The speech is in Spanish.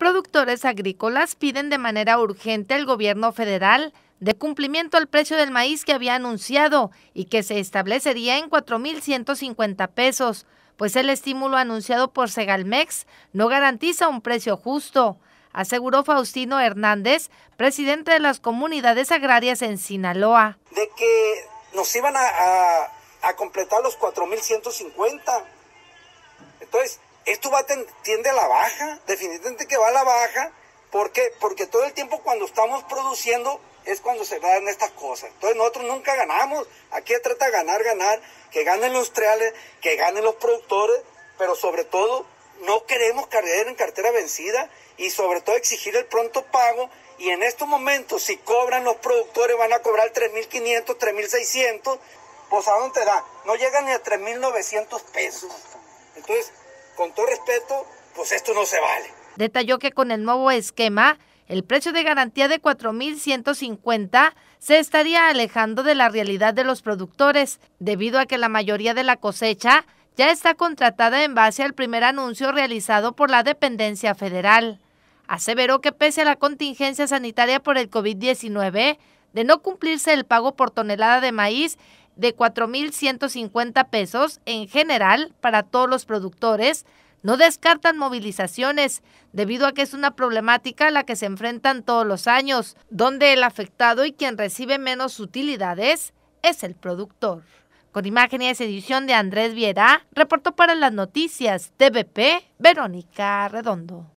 Productores agrícolas piden de manera urgente al gobierno federal de cumplimiento al precio del maíz que había anunciado y que se establecería en 4.150 pesos, pues el estímulo anunciado por Segalmex no garantiza un precio justo, aseguró Faustino Hernández, presidente de las comunidades agrarias en Sinaloa. De que nos iban a, a, a completar los 4.150. Entonces, esto va, tiende a la baja, definitivamente que va a la baja. ¿Por qué? Porque todo el tiempo cuando estamos produciendo es cuando se dan estas cosas. Entonces nosotros nunca ganamos. Aquí se trata de ganar, ganar, que ganen los industriales, que ganen los productores, pero sobre todo no queremos caer en cartera vencida y sobre todo exigir el pronto pago. Y en estos momentos, si cobran los productores, van a cobrar 3.500, 3.600, pues a dónde da? No llega ni a 3.900 pesos. Entonces, con todo respeto, pues esto no se vale. Detalló que con el nuevo esquema, el precio de garantía de 4.150 se estaría alejando de la realidad de los productores, debido a que la mayoría de la cosecha ya está contratada en base al primer anuncio realizado por la dependencia federal. Aseveró que pese a la contingencia sanitaria por el COVID-19, de no cumplirse el pago por tonelada de maíz, de 4.150 pesos en general para todos los productores, no descartan movilizaciones, debido a que es una problemática a la que se enfrentan todos los años, donde el afectado y quien recibe menos utilidades es el productor. Con imágenes y edición de Andrés Viera, reportó para las noticias TVP Verónica Redondo.